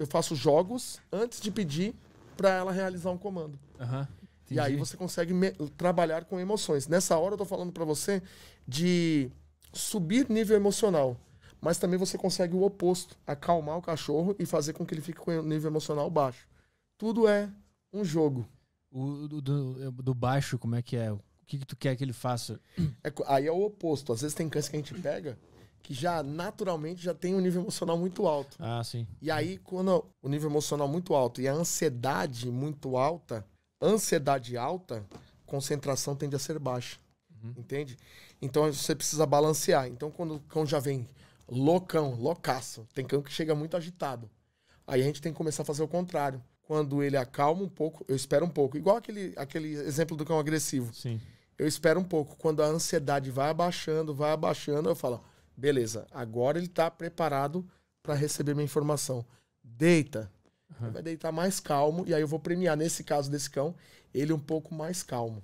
eu faço jogos antes de pedir para ela realizar um comando. Uhum. E aí você consegue trabalhar com emoções. Nessa hora eu tô falando para você de subir nível emocional, mas também você consegue o oposto, acalmar o cachorro e fazer com que ele fique com o nível emocional baixo. Tudo é um jogo. O do, é, do baixo, como é que é? O que, que tu quer que ele faça? É, aí é o oposto. Às vezes tem câncer que a gente pega que já naturalmente já tem um nível emocional muito alto. Ah, sim. E aí, quando o nível emocional muito alto e a ansiedade muito alta, ansiedade alta, concentração tende a ser baixa. Uhum. Entende? Então você precisa balancear. Então, quando o cão já vem loucão, loucaço, tem cão que chega muito agitado. Aí a gente tem que começar a fazer o contrário. Quando ele acalma um pouco, eu espero um pouco. Igual aquele, aquele exemplo do cão agressivo. Sim. Eu espero um pouco. Quando a ansiedade vai abaixando, vai abaixando, eu falo, Beleza, agora ele está preparado para receber minha informação. Deita. Uhum. vai deitar mais calmo e aí eu vou premiar, nesse caso desse cão, ele um pouco mais calmo.